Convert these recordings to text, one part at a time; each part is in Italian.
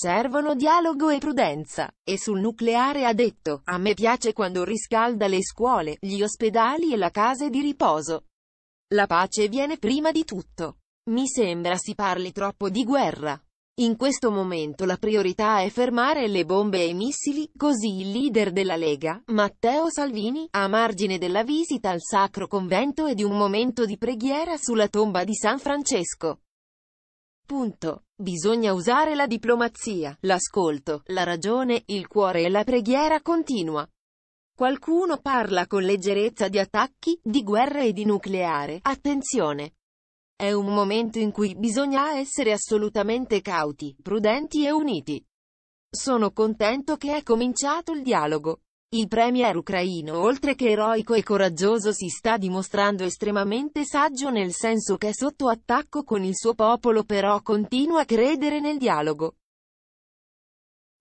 servono dialogo e prudenza. E sul nucleare ha detto, a me piace quando riscalda le scuole, gli ospedali e la casa di riposo. La pace viene prima di tutto. Mi sembra si parli troppo di guerra. In questo momento la priorità è fermare le bombe e i missili, così il leader della Lega, Matteo Salvini, a margine della visita al Sacro Convento e di un momento di preghiera sulla tomba di San Francesco. Punto. Bisogna usare la diplomazia, l'ascolto, la ragione, il cuore e la preghiera continua. Qualcuno parla con leggerezza di attacchi, di guerra e di nucleare. Attenzione! È un momento in cui bisogna essere assolutamente cauti, prudenti e uniti. Sono contento che è cominciato il dialogo. Il premier ucraino oltre che eroico e coraggioso si sta dimostrando estremamente saggio nel senso che è sotto attacco con il suo popolo però continua a credere nel dialogo.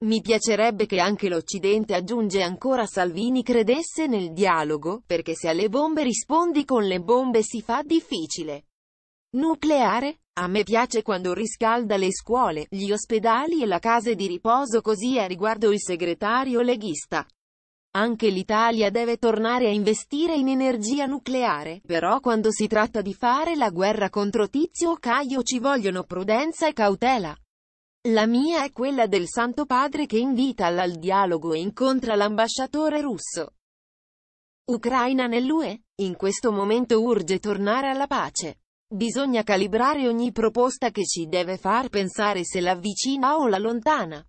Mi piacerebbe che anche l'Occidente aggiunge ancora Salvini credesse nel dialogo, perché se alle bombe rispondi con le bombe si fa difficile. Nucleare? A me piace quando riscalda le scuole, gli ospedali e la casa di riposo così a riguardo il segretario leghista. Anche l'Italia deve tornare a investire in energia nucleare, però quando si tratta di fare la guerra contro Tizio o Caio ci vogliono prudenza e cautela. La mia è quella del Santo Padre che invita al dialogo e incontra l'ambasciatore russo. Ucraina nell'UE? In questo momento urge tornare alla pace. Bisogna calibrare ogni proposta che ci deve far pensare se l'avvicina o la lontana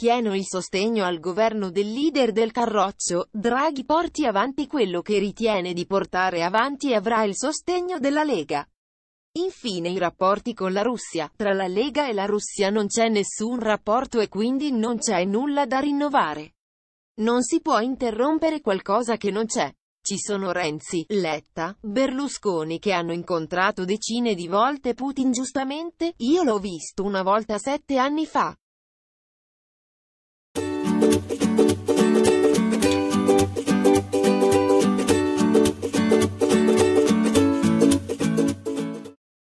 pieno il sostegno al governo del leader del Carroccio, Draghi porti avanti quello che ritiene di portare avanti e avrà il sostegno della Lega. Infine i rapporti con la Russia, tra la Lega e la Russia non c'è nessun rapporto e quindi non c'è nulla da rinnovare. Non si può interrompere qualcosa che non c'è. Ci sono Renzi, Letta, Berlusconi che hanno incontrato decine di volte Putin giustamente, io l'ho visto una volta sette anni fa.